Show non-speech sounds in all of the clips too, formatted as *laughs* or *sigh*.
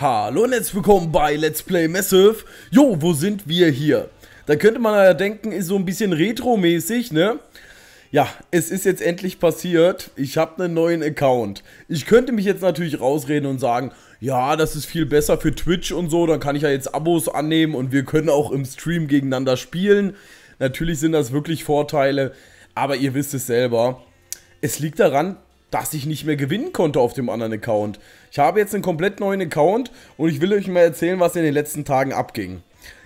Hallo und herzlich willkommen bei Let's Play Massive. Jo, wo sind wir hier? Da könnte man ja denken, ist so ein bisschen retromäßig, ne? Ja, es ist jetzt endlich passiert. Ich habe einen neuen Account. Ich könnte mich jetzt natürlich rausreden und sagen, ja, das ist viel besser für Twitch und so, dann kann ich ja jetzt Abos annehmen und wir können auch im Stream gegeneinander spielen. Natürlich sind das wirklich Vorteile, aber ihr wisst es selber. Es liegt daran, dass ich nicht mehr gewinnen konnte auf dem anderen Account. Ich habe jetzt einen komplett neuen Account und ich will euch mal erzählen, was in den letzten Tagen abging.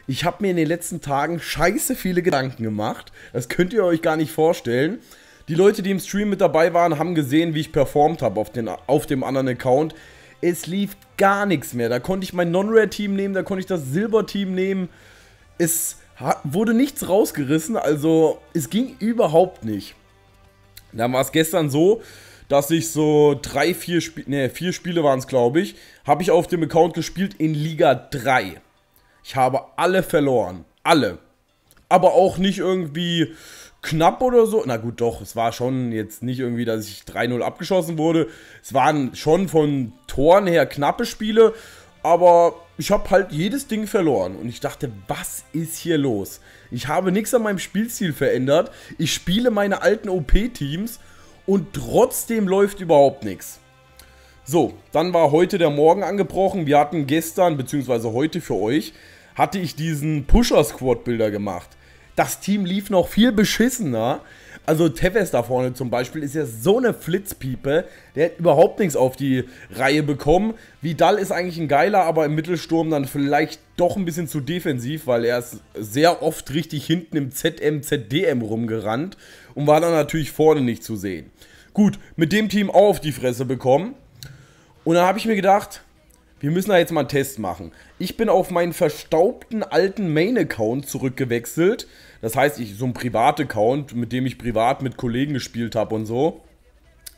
Ich habe mir in den letzten Tagen scheiße viele Gedanken gemacht. Das könnt ihr euch gar nicht vorstellen. Die Leute, die im Stream mit dabei waren, haben gesehen, wie ich performt habe auf, auf dem anderen Account. Es lief gar nichts mehr. Da konnte ich mein Non-Rare-Team nehmen, da konnte ich das Silber-Team nehmen. Es wurde nichts rausgerissen, also es ging überhaupt nicht. Dann war es gestern so, dass ich so drei, vier Spiele, ne, vier Spiele waren es, glaube ich, habe ich auf dem Account gespielt in Liga 3. Ich habe alle verloren. Alle. Aber auch nicht irgendwie knapp oder so. Na gut, doch, es war schon jetzt nicht irgendwie, dass ich 3-0 abgeschossen wurde. Es waren schon von Toren her knappe Spiele, aber ich habe halt jedes Ding verloren und ich dachte, was ist hier los? Ich habe nichts an meinem Spielstil verändert. Ich spiele meine alten OP-Teams und trotzdem läuft überhaupt nichts. So, dann war heute der Morgen angebrochen. Wir hatten gestern, beziehungsweise heute für euch, hatte ich diesen Pusher-Squad-Bilder gemacht. Das Team lief noch viel beschissener. Also Tevez da vorne zum Beispiel ist ja so eine Flitzpiepe, der hat überhaupt nichts auf die Reihe bekommen. Vidal ist eigentlich ein geiler, aber im Mittelsturm dann vielleicht doch ein bisschen zu defensiv, weil er ist sehr oft richtig hinten im ZM, ZDM rumgerannt und war dann natürlich vorne nicht zu sehen. Gut, mit dem Team auch auf die Fresse bekommen. Und dann habe ich mir gedacht, wir müssen da jetzt mal einen Test machen. Ich bin auf meinen verstaubten alten Main-Account zurückgewechselt. Das heißt, ich so ein Privat-Account, mit dem ich privat mit Kollegen gespielt habe und so.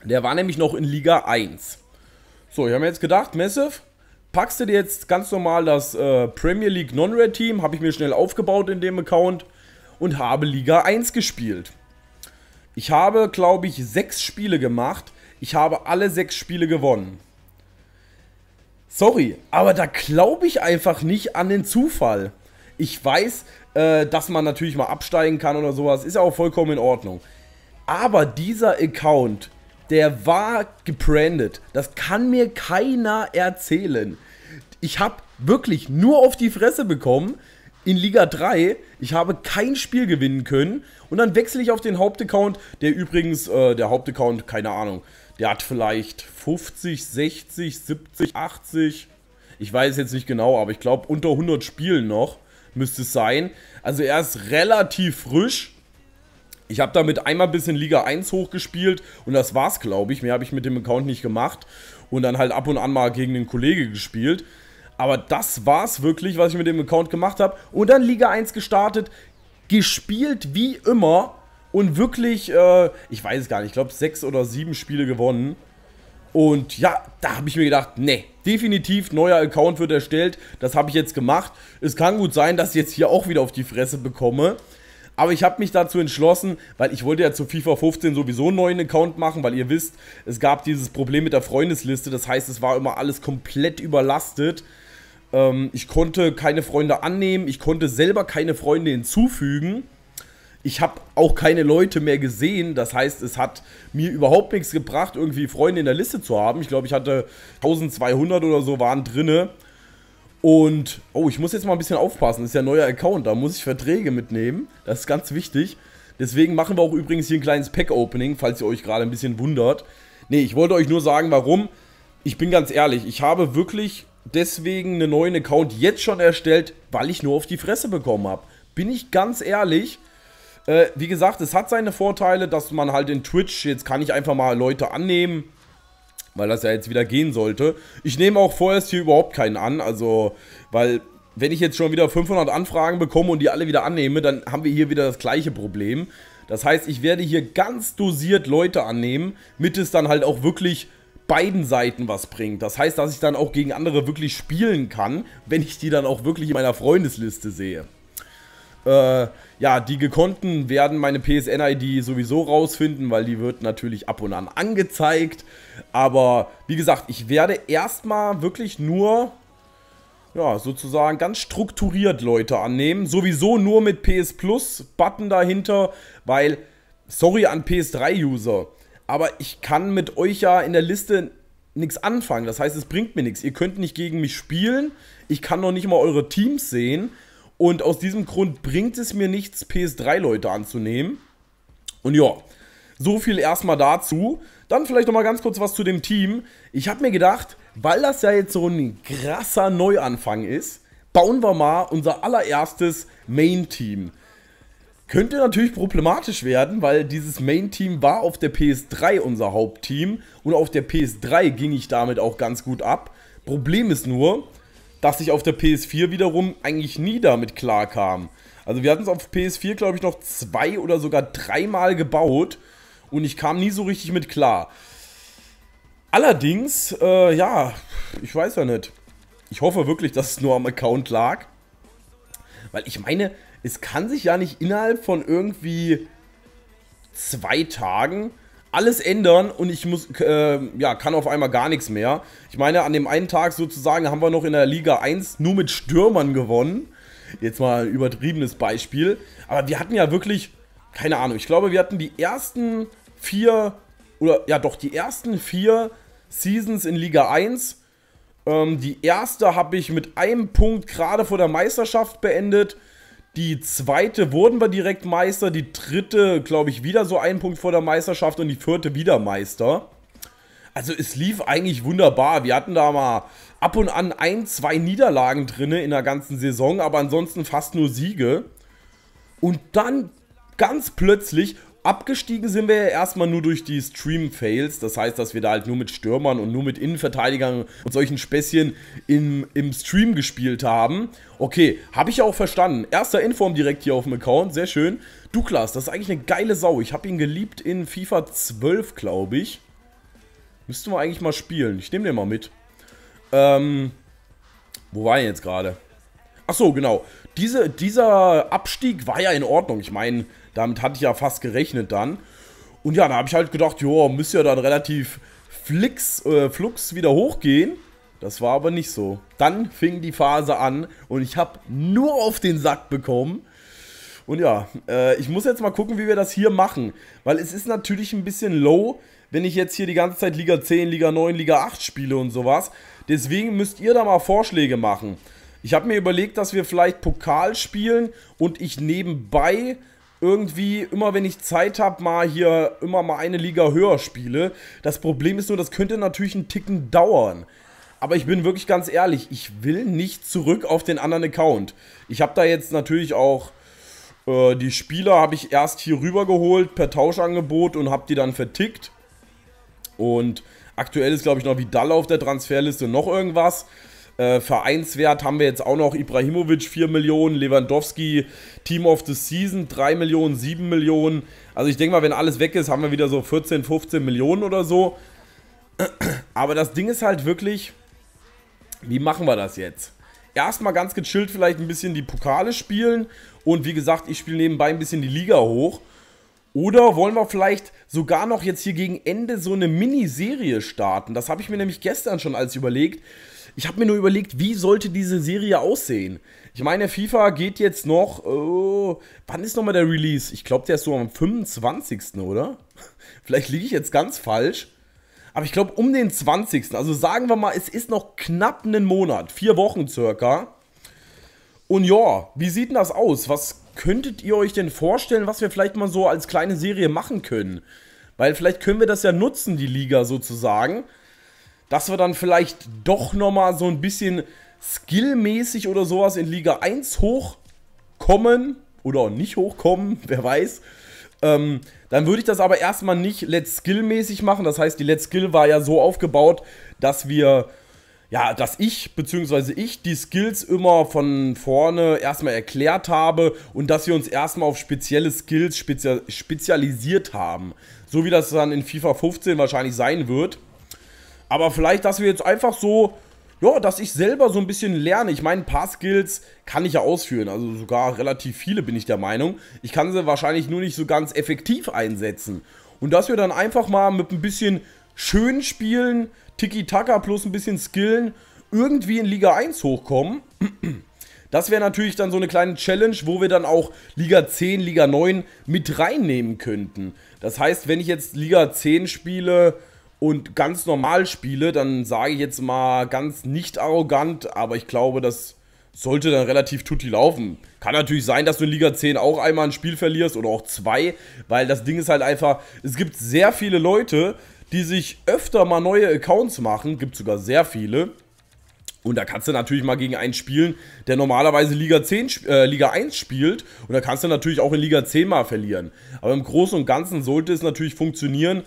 Der war nämlich noch in Liga 1. So, ich habe mir jetzt gedacht, Massive, packst du dir jetzt ganz normal das äh, Premier League Non-Red-Team, habe ich mir schnell aufgebaut in dem Account und habe Liga 1 gespielt. Ich habe, glaube ich, sechs Spiele gemacht. Ich habe alle sechs Spiele gewonnen. Sorry, aber da glaube ich einfach nicht an den Zufall. Ich weiß, äh, dass man natürlich mal absteigen kann oder sowas, ist ja auch vollkommen in Ordnung. Aber dieser Account, der war gebrandet. Das kann mir keiner erzählen. Ich habe wirklich nur auf die Fresse bekommen in Liga 3. Ich habe kein Spiel gewinnen können. Und dann wechsle ich auf den Hauptaccount, der übrigens, äh, der Hauptaccount, keine Ahnung, der hat vielleicht 50, 60, 70, 80. Ich weiß jetzt nicht genau, aber ich glaube unter 100 Spielen noch müsste es sein. Also er ist relativ frisch. Ich habe damit einmal bis in Liga 1 hochgespielt und das war's, glaube ich. Mehr habe ich mit dem Account nicht gemacht und dann halt ab und an mal gegen den Kollege gespielt. Aber das war's wirklich, was ich mit dem Account gemacht habe. Und dann Liga 1 gestartet, gespielt wie immer und wirklich, äh, ich weiß es gar nicht, ich glaube sechs oder sieben Spiele gewonnen. Und ja, da habe ich mir gedacht, ne, definitiv neuer Account wird erstellt. Das habe ich jetzt gemacht. Es kann gut sein, dass ich jetzt hier auch wieder auf die Fresse bekomme. Aber ich habe mich dazu entschlossen, weil ich wollte ja zu FIFA 15 sowieso einen neuen Account machen, weil ihr wisst, es gab dieses Problem mit der Freundesliste. Das heißt, es war immer alles komplett überlastet. Ähm, ich konnte keine Freunde annehmen, ich konnte selber keine Freunde hinzufügen ich habe auch keine Leute mehr gesehen. Das heißt, es hat mir überhaupt nichts gebracht, irgendwie Freunde in der Liste zu haben. Ich glaube, ich hatte 1200 oder so waren drinne. Und, oh, ich muss jetzt mal ein bisschen aufpassen. Das ist ja ein neuer Account, da muss ich Verträge mitnehmen. Das ist ganz wichtig. Deswegen machen wir auch übrigens hier ein kleines Pack-Opening, falls ihr euch gerade ein bisschen wundert. Nee, ich wollte euch nur sagen, warum. Ich bin ganz ehrlich, ich habe wirklich deswegen einen neuen Account jetzt schon erstellt, weil ich nur auf die Fresse bekommen habe. Bin ich ganz ehrlich, äh, wie gesagt, es hat seine Vorteile, dass man halt in Twitch, jetzt kann ich einfach mal Leute annehmen, weil das ja jetzt wieder gehen sollte. Ich nehme auch vorerst hier überhaupt keinen an, also, weil wenn ich jetzt schon wieder 500 Anfragen bekomme und die alle wieder annehme, dann haben wir hier wieder das gleiche Problem. Das heißt, ich werde hier ganz dosiert Leute annehmen, damit es dann halt auch wirklich beiden Seiten was bringt. Das heißt, dass ich dann auch gegen andere wirklich spielen kann, wenn ich die dann auch wirklich in meiner Freundesliste sehe. Äh, ja, die gekonnten werden meine PSN-ID sowieso rausfinden, weil die wird natürlich ab und an angezeigt. Aber wie gesagt, ich werde erstmal wirklich nur, ja, sozusagen ganz strukturiert Leute annehmen. Sowieso nur mit PS Plus-Button dahinter, weil, sorry an PS3-User, aber ich kann mit euch ja in der Liste nichts anfangen. Das heißt, es bringt mir nichts. Ihr könnt nicht gegen mich spielen. Ich kann noch nicht mal eure Teams sehen. Und aus diesem Grund bringt es mir nichts, PS3-Leute anzunehmen. Und ja, so viel erstmal dazu. Dann vielleicht nochmal ganz kurz was zu dem Team. Ich habe mir gedacht, weil das ja jetzt so ein krasser Neuanfang ist, bauen wir mal unser allererstes Main-Team. Könnte natürlich problematisch werden, weil dieses Main-Team war auf der PS3 unser Hauptteam und auf der PS3 ging ich damit auch ganz gut ab. Problem ist nur, dass ich auf der PS4 wiederum eigentlich nie damit klarkam. Also wir hatten es auf PS4, glaube ich, noch zwei oder sogar dreimal gebaut und ich kam nie so richtig mit klar. Allerdings, äh, ja, ich weiß ja nicht. Ich hoffe wirklich, dass es nur am Account lag. Weil ich meine, es kann sich ja nicht innerhalb von irgendwie zwei Tagen alles ändern und ich muss, äh, ja, kann auf einmal gar nichts mehr. Ich meine, an dem einen Tag sozusagen haben wir noch in der Liga 1 nur mit Stürmern gewonnen. Jetzt mal ein übertriebenes Beispiel. Aber wir hatten ja wirklich, keine Ahnung, ich glaube, wir hatten die ersten vier, oder ja doch, die ersten vier Seasons in Liga 1. Ähm, die erste habe ich mit einem Punkt gerade vor der Meisterschaft beendet. Die zweite wurden wir direkt Meister, die dritte, glaube ich, wieder so einen Punkt vor der Meisterschaft und die vierte wieder Meister. Also es lief eigentlich wunderbar. Wir hatten da mal ab und an ein, zwei Niederlagen drin in der ganzen Saison, aber ansonsten fast nur Siege. Und dann ganz plötzlich Abgestiegen sind wir ja erstmal nur durch die Stream-Fails. Das heißt, dass wir da halt nur mit Stürmern und nur mit Innenverteidigern und solchen Späßchen im, im Stream gespielt haben. Okay, habe ich auch verstanden. Erster Inform direkt hier auf dem Account, sehr schön. Douglas, das ist eigentlich eine geile Sau. Ich habe ihn geliebt in FIFA 12, glaube ich. Müssten wir eigentlich mal spielen. Ich nehme den mal mit. Ähm, wo war er jetzt gerade? Ach so, genau. Diese, dieser Abstieg war ja in Ordnung. Ich meine, damit hatte ich ja fast gerechnet dann. Und ja, da habe ich halt gedacht, jo, müsste ja dann relativ flix, äh, flux wieder hochgehen. Das war aber nicht so. Dann fing die Phase an und ich habe nur auf den Sack bekommen. Und ja, äh, ich muss jetzt mal gucken, wie wir das hier machen. Weil es ist natürlich ein bisschen low, wenn ich jetzt hier die ganze Zeit Liga 10, Liga 9, Liga 8 spiele und sowas. Deswegen müsst ihr da mal Vorschläge machen. Ich habe mir überlegt, dass wir vielleicht Pokal spielen und ich nebenbei irgendwie immer, wenn ich Zeit habe, mal hier immer mal eine Liga höher spiele. Das Problem ist nur, das könnte natürlich einen Ticken dauern. Aber ich bin wirklich ganz ehrlich, ich will nicht zurück auf den anderen Account. Ich habe da jetzt natürlich auch äh, die Spieler habe ich erst hier rüber geholt per Tauschangebot und habe die dann vertickt. Und aktuell ist glaube ich noch Vidal auf der Transferliste, noch irgendwas. Äh, Vereinswert haben wir jetzt auch noch Ibrahimovic 4 Millionen, Lewandowski Team of the Season 3 Millionen, 7 Millionen. Also ich denke mal, wenn alles weg ist, haben wir wieder so 14, 15 Millionen oder so. *clears throat* Aber das Ding ist halt wirklich, wie machen wir das jetzt? Erstmal ganz gechillt vielleicht ein bisschen die Pokale spielen und wie gesagt, ich spiele nebenbei ein bisschen die Liga hoch. Oder wollen wir vielleicht sogar noch jetzt hier gegen Ende so eine Miniserie starten? Das habe ich mir nämlich gestern schon als überlegt. Ich habe mir nur überlegt, wie sollte diese Serie aussehen? Ich meine, FIFA geht jetzt noch. Oh, wann ist nochmal der Release? Ich glaube, der ist so am 25. oder? *laughs* Vielleicht liege ich jetzt ganz falsch. Aber ich glaube, um den 20. Also sagen wir mal, es ist noch knapp einen Monat. Vier Wochen circa. Und ja, wie sieht denn das aus? Was könntet ihr euch denn vorstellen, was wir vielleicht mal so als kleine Serie machen können? Weil vielleicht können wir das ja nutzen, die Liga sozusagen dass wir dann vielleicht doch nochmal so ein bisschen skillmäßig oder sowas in Liga 1 hochkommen oder nicht hochkommen, *laughs* wer weiß. Ähm, dann würde ich das aber erstmal nicht Let's Skill-mäßig machen. Das heißt, die Let's Skill war ja so aufgebaut, dass wir, ja, dass ich bzw. ich die Skills immer von vorne erstmal erklärt habe und dass wir uns erstmal auf spezielle Skills spezia spezialisiert haben. So wie das dann in FIFA 15 wahrscheinlich sein wird. Aber vielleicht, dass wir jetzt einfach so, ja, dass ich selber so ein bisschen lerne. Ich meine, ein paar Skills kann ich ja ausführen. Also sogar relativ viele bin ich der Meinung. Ich kann sie wahrscheinlich nur nicht so ganz effektiv einsetzen. Und dass wir dann einfach mal mit ein bisschen schön spielen, Tiki-Taka plus ein bisschen Skillen, irgendwie in Liga 1 hochkommen. *clears throat* Das wäre natürlich dann so eine kleine Challenge, wo wir dann auch Liga 10, Liga 9 mit reinnehmen könnten. Das heißt, wenn ich jetzt Liga 10 spiele, und ganz normal spiele, dann sage ich jetzt mal ganz nicht arrogant, aber ich glaube, das sollte dann relativ tutti laufen. Kann natürlich sein, dass du in Liga 10 auch einmal ein Spiel verlierst oder auch zwei, weil das Ding ist halt einfach, es gibt sehr viele Leute, die sich öfter mal neue Accounts machen, gibt sogar sehr viele. Und da kannst du natürlich mal gegen einen spielen, der normalerweise Liga, 10, äh, Liga 1 spielt. Und da kannst du natürlich auch in Liga 10 mal verlieren. Aber im Großen und Ganzen sollte es natürlich funktionieren,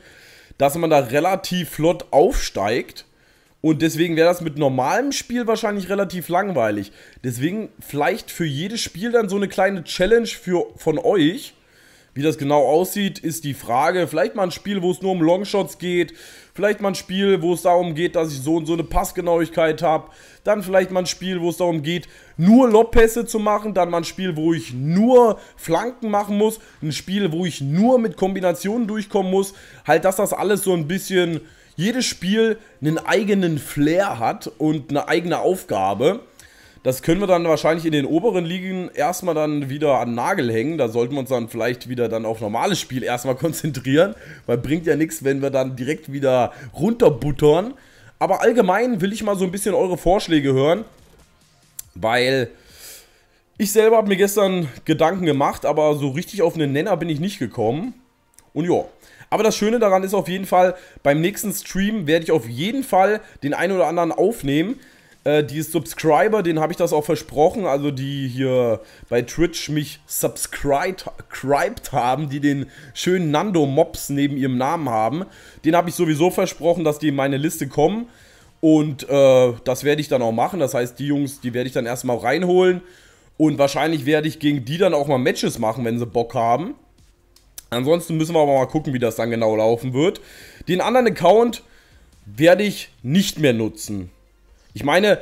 dass man da relativ flott aufsteigt. Und deswegen wäre das mit normalem Spiel wahrscheinlich relativ langweilig. Deswegen vielleicht für jedes Spiel dann so eine kleine Challenge für, von euch. Wie das genau aussieht, ist die Frage. Vielleicht mal ein Spiel, wo es nur um Longshots geht Vielleicht mal ein Spiel, wo es darum geht, dass ich so und so eine Passgenauigkeit habe. Dann vielleicht mal ein Spiel, wo es darum geht, nur Lobpässe zu machen. Dann mal ein Spiel, wo ich nur Flanken machen muss. Ein Spiel, wo ich nur mit Kombinationen durchkommen muss. Halt, dass das alles so ein bisschen, jedes Spiel einen eigenen Flair hat und eine eigene Aufgabe. Das können wir dann wahrscheinlich in den oberen Ligen erstmal dann wieder an den Nagel hängen. Da sollten wir uns dann vielleicht wieder dann auf normales Spiel erstmal *laughs* konzentrieren, weil bringt ja nichts, wenn wir dann direkt wieder runterbuttern. Aber allgemein will ich mal so ein bisschen eure Vorschläge hören, weil ich selber habe mir gestern Gedanken gemacht, aber so richtig auf einen Nenner bin ich nicht gekommen. Und ja, aber das Schöne daran ist auf jeden Fall, beim nächsten Stream werde ich auf jeden Fall den einen oder anderen aufnehmen. Äh, die Subscriber, den habe ich das auch versprochen, also die hier bei Twitch mich subscribed haben, die den schönen Nando Mobs neben ihrem Namen haben, den habe ich sowieso versprochen, dass die in meine Liste kommen. Und äh, das werde ich dann auch machen. Das heißt, die Jungs, die werde ich dann erstmal reinholen. Und wahrscheinlich werde ich gegen die dann auch mal Matches machen, wenn sie Bock haben. Ansonsten müssen wir aber mal gucken, wie das dann genau laufen wird. Den anderen Account werde ich nicht mehr nutzen. Ich meine,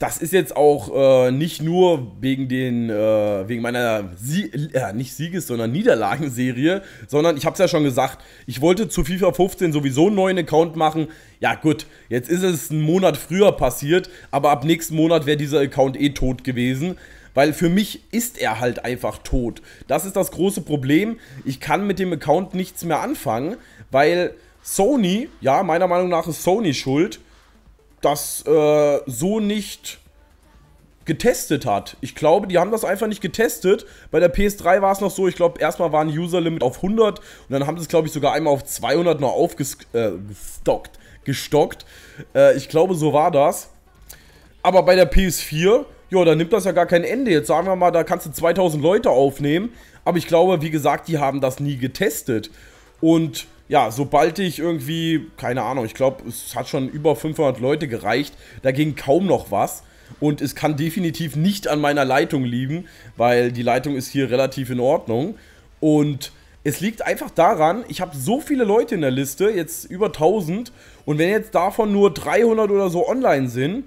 das ist jetzt auch äh, nicht nur wegen den äh, wegen meiner Sie äh, nicht Sieges, sondern Niederlagenserie, sondern ich habe es ja schon gesagt, ich wollte zu FIFA 15 sowieso einen neuen Account machen. Ja gut, jetzt ist es einen Monat früher passiert, aber ab nächsten Monat wäre dieser Account eh tot gewesen. Weil für mich ist er halt einfach tot. Das ist das große Problem. Ich kann mit dem Account nichts mehr anfangen, weil Sony, ja, meiner Meinung nach ist Sony schuld, das äh, so nicht getestet hat. Ich glaube, die haben das einfach nicht getestet. Bei der PS3 war es noch so, ich glaube, erstmal war ein User-Limit auf 100 und dann haben sie es, glaube ich, sogar einmal auf 200 noch aufgestockt. Äh, gestockt. Äh, ich glaube, so war das. Aber bei der PS4, ja, da nimmt das ja gar kein Ende. Jetzt sagen wir mal, da kannst du 2000 Leute aufnehmen. Aber ich glaube, wie gesagt, die haben das nie getestet. Und ja, sobald ich irgendwie, keine Ahnung, ich glaube, es hat schon über 500 Leute gereicht, da ging kaum noch was. Und es kann definitiv nicht an meiner Leitung liegen, weil die Leitung ist hier relativ in Ordnung. Und es liegt einfach daran, ich habe so viele Leute in der Liste, jetzt über 1000. Und wenn jetzt davon nur 300 oder so online sind,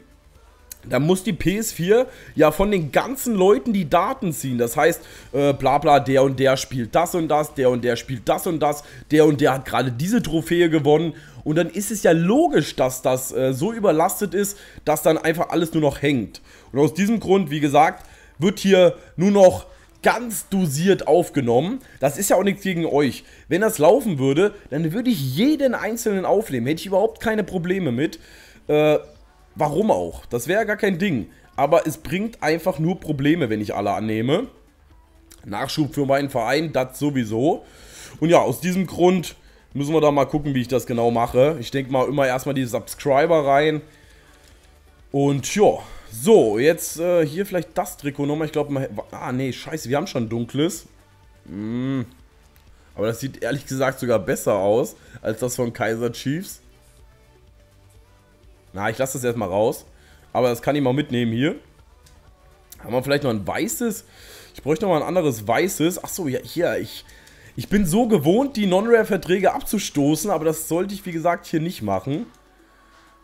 dann muss die PS4 ja von den ganzen Leuten die Daten ziehen. Das heißt, äh, bla bla, der und der spielt das und das, der und der spielt das und das, der und der hat gerade diese Trophäe gewonnen. Und dann ist es ja logisch, dass das äh, so überlastet ist, dass dann einfach alles nur noch hängt. Und aus diesem Grund, wie gesagt, wird hier nur noch ganz dosiert aufgenommen. Das ist ja auch nichts gegen euch. Wenn das laufen würde, dann würde ich jeden einzelnen aufnehmen. Hätte ich überhaupt keine Probleme mit. Äh, Warum auch? Das wäre ja gar kein Ding. Aber es bringt einfach nur Probleme, wenn ich alle annehme. Nachschub für meinen Verein, das sowieso. Und ja, aus diesem Grund müssen wir da mal gucken, wie ich das genau mache. Ich denke mal immer erstmal die Subscriber rein. Und ja, so, jetzt äh, hier vielleicht das Trikot nochmal. Ich glaube, ah nee, scheiße, wir haben schon dunkles. Mm. Aber das sieht ehrlich gesagt sogar besser aus als das von Kaiser Chiefs. Na, ich lasse das erstmal raus. Aber das kann ich mal mitnehmen hier. Haben wir vielleicht noch ein weißes? Ich bräuchte noch mal ein anderes weißes. Achso, ja, hier, ich... Ich bin so gewohnt, die Non-Rare-Verträge abzustoßen, aber das sollte ich, wie gesagt, hier nicht machen.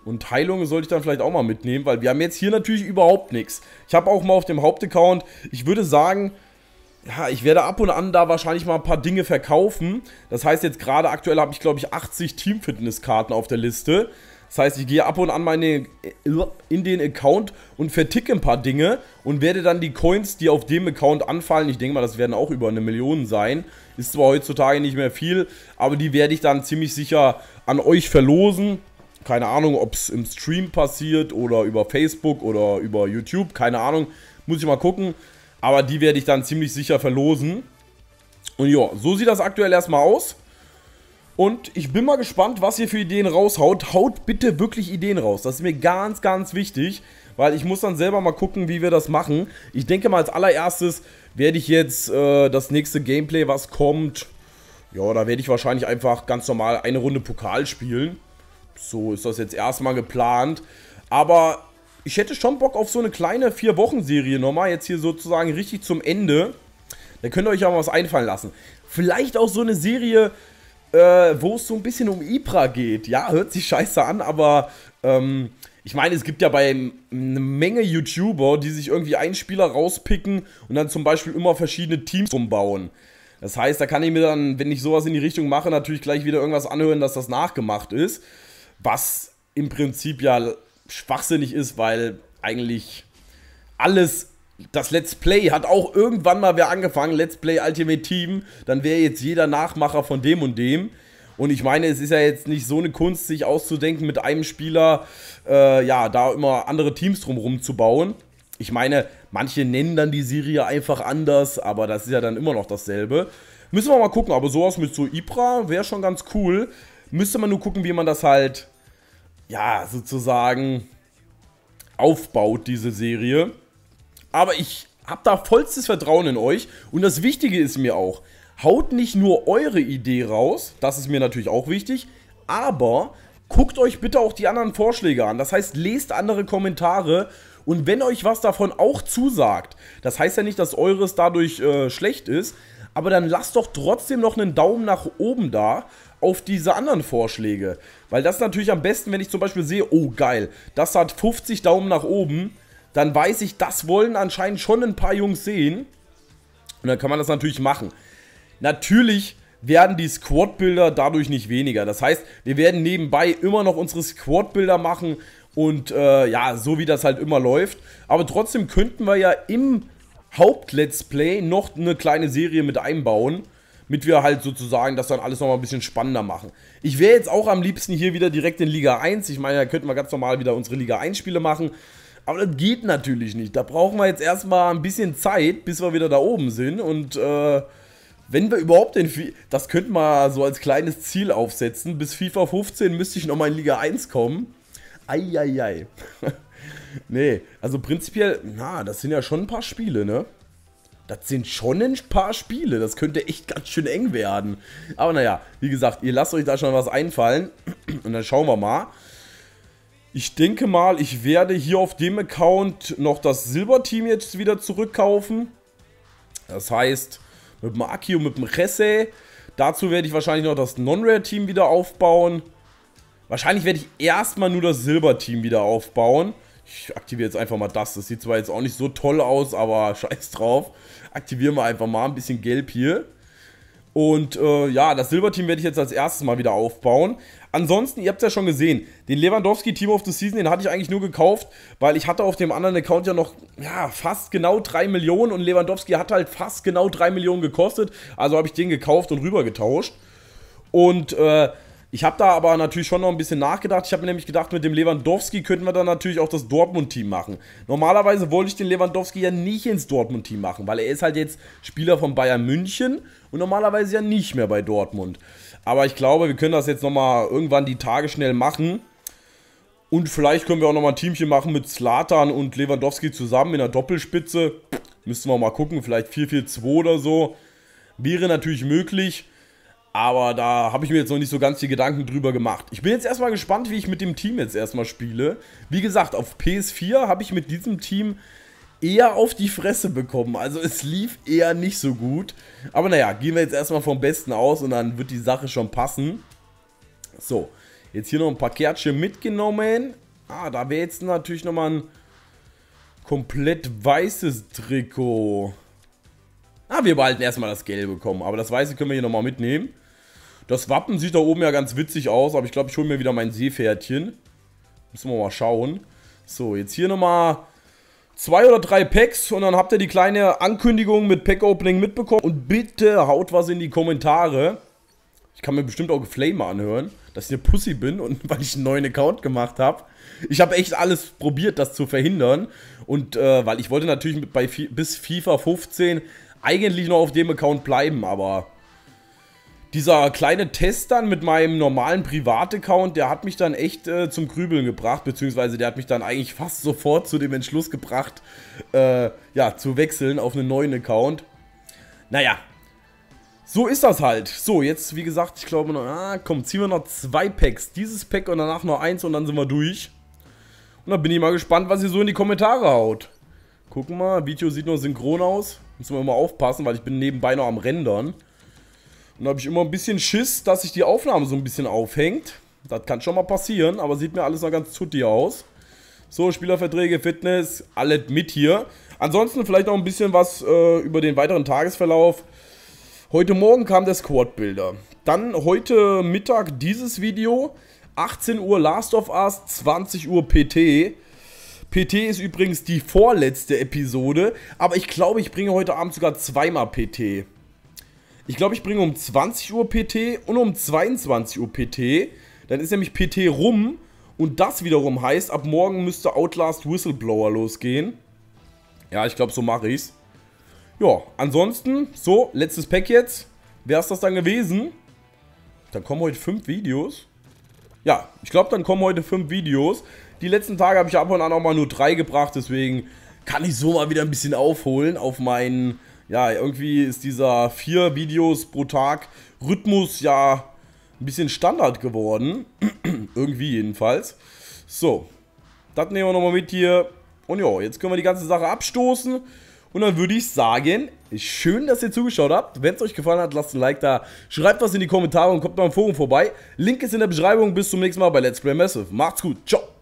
Und Heilungen sollte ich dann vielleicht auch mal mitnehmen, weil wir haben jetzt hier natürlich überhaupt nichts. Ich habe auch mal auf dem Hauptaccount, ich würde sagen, ja, ich werde ab und an da wahrscheinlich mal ein paar Dinge verkaufen. Das heißt jetzt gerade aktuell habe ich, glaube ich, 80 Team-Fitness-Karten auf der Liste. Das heißt, ich gehe ab und an meine, in den Account und verticke ein paar Dinge und werde dann die Coins, die auf dem Account anfallen, ich denke mal, das werden auch über eine Million sein, ist zwar heutzutage nicht mehr viel, aber die werde ich dann ziemlich sicher an euch verlosen. Keine Ahnung, ob es im Stream passiert oder über Facebook oder über YouTube, keine Ahnung, muss ich mal gucken. Aber die werde ich dann ziemlich sicher verlosen. Und ja, so sieht das aktuell erstmal aus. Und ich bin mal gespannt, was ihr für Ideen raushaut. Haut bitte wirklich Ideen raus. Das ist mir ganz, ganz wichtig, weil ich muss dann selber mal gucken, wie wir das machen. Ich denke mal, als allererstes werde ich jetzt äh, das nächste Gameplay, was kommt, ja, da werde ich wahrscheinlich einfach ganz normal eine Runde Pokal spielen. So ist das jetzt erstmal geplant. Aber ich hätte schon Bock auf so eine kleine Vier-Wochen-Serie nochmal, jetzt hier sozusagen richtig zum Ende. Da könnt ihr euch ja mal was einfallen lassen. Vielleicht auch so eine Serie äh, wo es so ein bisschen um Ibra geht. Ja, hört sich scheiße an, aber ähm, ich meine, es gibt ja bei eine Menge YouTuber, die sich irgendwie einen Spieler rauspicken und dann zum Beispiel immer verschiedene Teams umbauen. Das heißt, da kann ich mir dann, wenn ich sowas in die Richtung mache, natürlich gleich wieder irgendwas anhören, dass das nachgemacht ist. Was im Prinzip ja schwachsinnig ist, weil eigentlich alles das Let's Play hat auch irgendwann mal wer angefangen, Let's Play Ultimate Team, dann wäre jetzt jeder Nachmacher von dem und dem. Und ich meine, es ist ja jetzt nicht so eine Kunst, sich auszudenken, mit einem Spieler, äh, ja, da immer andere Teams drumherum zu bauen. Ich meine, manche nennen dann die Serie einfach anders, aber das ist ja dann immer noch dasselbe. Müssen wir mal gucken, aber sowas mit so Ibra wäre schon ganz cool. Müsste man nur gucken, wie man das halt, ja, sozusagen aufbaut, diese Serie. Aber ich habe da vollstes Vertrauen in euch. Und das Wichtige ist mir auch, haut nicht nur eure Idee raus, das ist mir natürlich auch wichtig, aber guckt euch bitte auch die anderen Vorschläge an. Das heißt, lest andere Kommentare und wenn euch was davon auch zusagt, das heißt ja nicht, dass eures dadurch äh, schlecht ist, aber dann lasst doch trotzdem noch einen Daumen nach oben da auf diese anderen Vorschläge. Weil das ist natürlich am besten, wenn ich zum Beispiel sehe, oh geil, das hat 50 Daumen nach oben, dann weiß ich, das wollen anscheinend schon ein paar Jungs sehen. Und dann kann man das natürlich machen. Natürlich werden die Squad-Bilder dadurch nicht weniger. Das heißt, wir werden nebenbei immer noch unsere Squad-Bilder machen und äh, ja, so wie das halt immer läuft. Aber trotzdem könnten wir ja im Haupt-Let's Play noch eine kleine Serie mit einbauen, mit wir halt sozusagen das dann alles nochmal ein bisschen spannender machen. Ich wäre jetzt auch am liebsten hier wieder direkt in Liga 1. Ich meine, da könnten wir ganz normal wieder unsere Liga 1-Spiele machen. Aber das geht natürlich nicht. Da brauchen wir jetzt erstmal ein bisschen Zeit, bis wir wieder da oben sind. Und äh, wenn wir überhaupt den... Fi das könnte man so als kleines Ziel aufsetzen. Bis FIFA 15 müsste ich nochmal in Liga 1 kommen. Eieiei. *laughs* nee, also prinzipiell... Na, das sind ja schon ein paar Spiele, ne? Das sind schon ein paar Spiele. Das könnte echt ganz schön eng werden. Aber naja, wie gesagt, ihr lasst euch da schon was einfallen. *clears throat* Und dann schauen wir mal. Ich denke mal, ich werde hier auf dem Account noch das Silberteam jetzt wieder zurückkaufen. Das heißt, mit dem Aki und mit dem Resse. Dazu werde ich wahrscheinlich noch das Non-Rare-Team wieder aufbauen. Wahrscheinlich werde ich erstmal nur das Silberteam wieder aufbauen. Ich aktiviere jetzt einfach mal das. Das sieht zwar jetzt auch nicht so toll aus, aber *laughs* scheiß drauf. Aktivieren wir einfach mal ein bisschen Gelb hier. Und äh, ja, das Silberteam werde ich jetzt als erstes mal wieder aufbauen. Ansonsten, ihr habt es ja schon gesehen, den Lewandowski Team of the Season, den hatte ich eigentlich nur gekauft, weil ich hatte auf dem anderen Account ja noch ja, fast genau 3 Millionen und Lewandowski hat halt fast genau 3 Millionen gekostet. Also habe ich den gekauft und rübergetauscht. Und äh, ich habe da aber natürlich schon noch ein bisschen nachgedacht. Ich habe mir nämlich gedacht, mit dem Lewandowski könnten wir dann natürlich auch das Dortmund-Team machen. Normalerweise wollte ich den Lewandowski ja nicht ins Dortmund-Team machen, weil er ist halt jetzt Spieler von Bayern München und normalerweise ja nicht mehr bei Dortmund. Aber ich glaube, wir können das jetzt nochmal irgendwann die Tage schnell machen. Und vielleicht können wir auch nochmal ein Teamchen machen mit Slatan und Lewandowski zusammen in der Doppelspitze. Müssen wir mal gucken, vielleicht 4-4-2 oder so. Wäre natürlich möglich. Aber da habe ich mir jetzt noch nicht so ganz die Gedanken drüber gemacht. Ich bin jetzt erstmal gespannt, wie ich mit dem Team jetzt erstmal spiele. Wie gesagt, auf PS4 habe ich mit diesem Team eher auf die Fresse bekommen. Also es lief eher nicht so gut. Aber naja, gehen wir jetzt erstmal vom Besten aus und dann wird die Sache schon passen. So, jetzt hier noch ein paar Kärtchen mitgenommen. Ah, da wäre jetzt natürlich nochmal ein komplett weißes Trikot. Ah, wir behalten erstmal das Gelbe bekommen. Aber das Weiße können wir hier nochmal mitnehmen. Das Wappen sieht da oben ja ganz witzig aus, aber ich glaube, ich hole mir wieder mein Seepferdchen. Müssen wir mal schauen. So, jetzt hier nochmal zwei oder drei Packs und dann habt ihr die kleine Ankündigung mit Pack-Opening mitbekommen. Und bitte haut was in die Kommentare. Ich kann mir bestimmt auch Flamer anhören, dass ich eine Pussy bin und *laughs* weil ich einen neuen Account gemacht habe. Ich habe echt alles probiert, das zu verhindern. Und äh, weil ich wollte natürlich bei, bis FIFA 15 eigentlich noch auf dem Account bleiben, aber dieser kleine Test dann mit meinem normalen Privataccount, der hat mich dann echt äh, zum Grübeln gebracht, beziehungsweise der hat mich dann eigentlich fast sofort zu dem Entschluss gebracht, äh, ja, zu wechseln auf einen neuen Account. Naja, so ist das halt. So, jetzt, wie gesagt, ich glaube noch, ah, komm, ziehen wir noch zwei Packs. Dieses Pack und danach noch eins und dann sind wir durch. Und dann bin ich mal gespannt, was ihr so in die Kommentare haut. Gucken mal, Video sieht noch synchron aus. Müssen wir mal aufpassen, weil ich bin nebenbei noch am Rendern. Dann habe ich immer ein bisschen Schiss, dass sich die Aufnahme so ein bisschen aufhängt. Das kann schon mal passieren, aber sieht mir alles noch ganz zutti aus. So, Spielerverträge, Fitness, alles mit hier. Ansonsten vielleicht noch ein bisschen was äh, über den weiteren Tagesverlauf. Heute Morgen kam der squad builder Dann heute Mittag dieses Video. 18 Uhr Last of Us, 20 Uhr PT. PT ist übrigens die vorletzte Episode, aber ich glaube, ich bringe heute Abend sogar zweimal PT. Ich glaube, ich bringe um 20 Uhr PT und um 22 Uhr PT. Dann ist nämlich PT rum. Und das wiederum heißt, ab morgen müsste Outlast Whistleblower losgehen. Ja, ich glaube, so mache ich's. Ja, ansonsten, so, letztes Pack jetzt. Wäre es das dann gewesen? Dann kommen heute fünf Videos. Ja, ich glaube, dann kommen heute fünf Videos. Die letzten Tage habe ich ab und an auch mal nur drei gebracht, deswegen kann ich so mal wieder ein bisschen aufholen auf meinen ja, irgendwie ist dieser vier Videos pro Tag Rhythmus ja ein bisschen Standard geworden. *clears throat* irgendwie jedenfalls. So, das nehmen wir nochmal mit hier. Und ja, jetzt können wir die ganze Sache abstoßen. Und dann würde ich sagen, schön, dass ihr zugeschaut habt. Wenn es euch gefallen hat, lasst ein Like da. Schreibt was in die Kommentare und kommt mal im Forum vorbei. Link ist in der Beschreibung. Bis zum nächsten Mal bei Let's Play Massive. Macht's gut. Ciao.